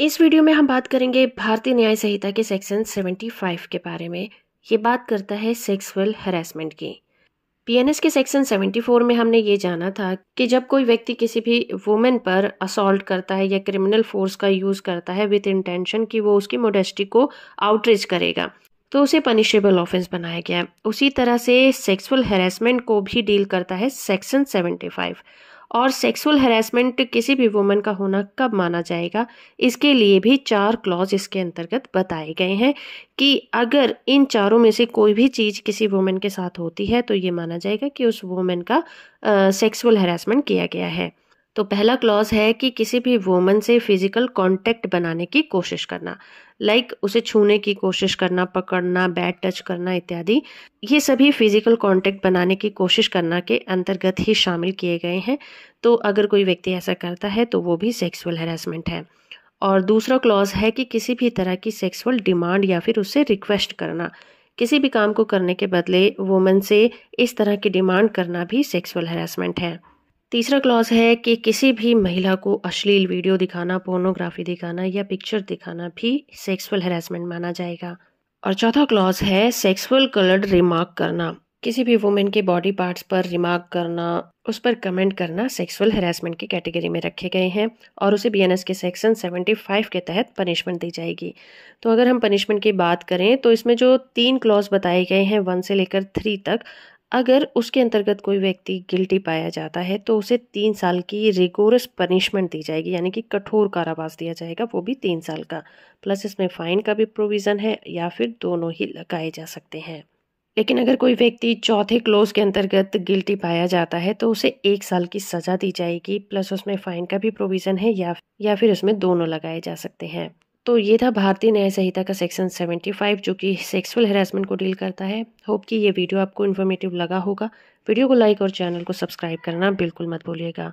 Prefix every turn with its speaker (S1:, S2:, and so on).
S1: इस वीडियो में हम बात करेंगे भारतीय न्याय संहिता के सेक्शन 75 के बारे में ये बात करता है सेक्सुअल हरासमेंट की पीएनएस के सेक्शन 74 में हमने ये जाना था कि जब कोई व्यक्ति किसी भी वुमेन पर असॉल्ट करता है या क्रिमिनल फोर्स का यूज़ करता है विथ इंटेंशन कि वो उसकी मोडेस्टी को आउटरीच करेगा तो उसे पनिशेबल ऑफेंस बनाया गया उसी तरह से सेक्सुअल हेरासमेंट को भी डील करता है सेक्शन सेवेंटी और सेक्सुअल हेरासमेंट किसी भी वुमेन का होना कब माना जाएगा इसके लिए भी चार क्लॉज इसके अंतर्गत बताए गए हैं कि अगर इन चारों में से कोई भी चीज़ किसी वुमेन के साथ होती है तो ये माना जाएगा कि उस वुमेन का सेक्सुअल हेरासमेंट किया गया है तो पहला क्लॉज है कि किसी भी वूमन से फिजिकल कांटेक्ट बनाने की कोशिश करना लाइक like उसे छूने की कोशिश करना पकड़ना बैड टच करना इत्यादि ये सभी फिजिकल कांटेक्ट बनाने की कोशिश करना के अंतर्गत ही शामिल किए गए हैं तो अगर कोई व्यक्ति ऐसा करता है तो वो भी सेक्सुअल हेरासमेंट है और दूसरा क्लॉज है कि किसी भी तरह की सेक्सुअल डिमांड या फिर उससे रिक्वेस्ट करना किसी भी काम को करने के बदले वुमेन से इस तरह की डिमांड करना भी सेक्सुअल हेरासमेंट है तीसरा क्लॉज है कि किसी भी महिला को अश्लील वीडियो दिखाना पोर्नोग्राफी दिखाना या पिक्चर दिखाना भी सेक्सुअल हेरासमेंट माना जाएगा और चौथा क्लॉज है सेक्सुअल कलर्ड रिमार्क करना किसी भी वुमेन के बॉडी पार्ट्स पर रिमार्क करना उस पर कमेंट करना सेक्सुअल हेरासमेंट की कैटेगरी में रखे गए हैं और उसे बीएनएस के सेक्शन 75 के तहत पनिशमेंट दी जाएगी तो अगर हम पनिशमेंट की बात करें तो इसमें जो तीन क्लॉज बताए गए हैं वन से लेकर थ्री तक अगर उसके अंतर्गत कोई व्यक्ति गिल्टी पाया जाता है तो उसे तीन साल की रिगोरस पनिशमेंट दी जाएगी यानी कि कठोर कारावास दिया जाएगा वो भी तीन साल का प्लस इसमें फ़ाइन का भी प्रोविज़न है या फिर दोनों ही लगाए जा सकते हैं लेकिन अगर कोई व्यक्ति चौथे क्लोज के अंतर्गत गिल्टी पाया जाता है तो उसे एक साल की सज़ा दी जाएगी प्लस उसमें फ़ाइन का भी प्रोविज़न है या या फिर उसमें दोनों लगाए जा सकते हैं तो ये था भारतीय न्याय संहिता का सेक्शन 75 जो कि सेक्सुअल हेरासमेंट को डील करता है होप कि ये वीडियो आपको इन्फॉर्मेटिव लगा होगा वीडियो को लाइक और चैनल को सब्सक्राइब करना बिल्कुल मत भूलिएगा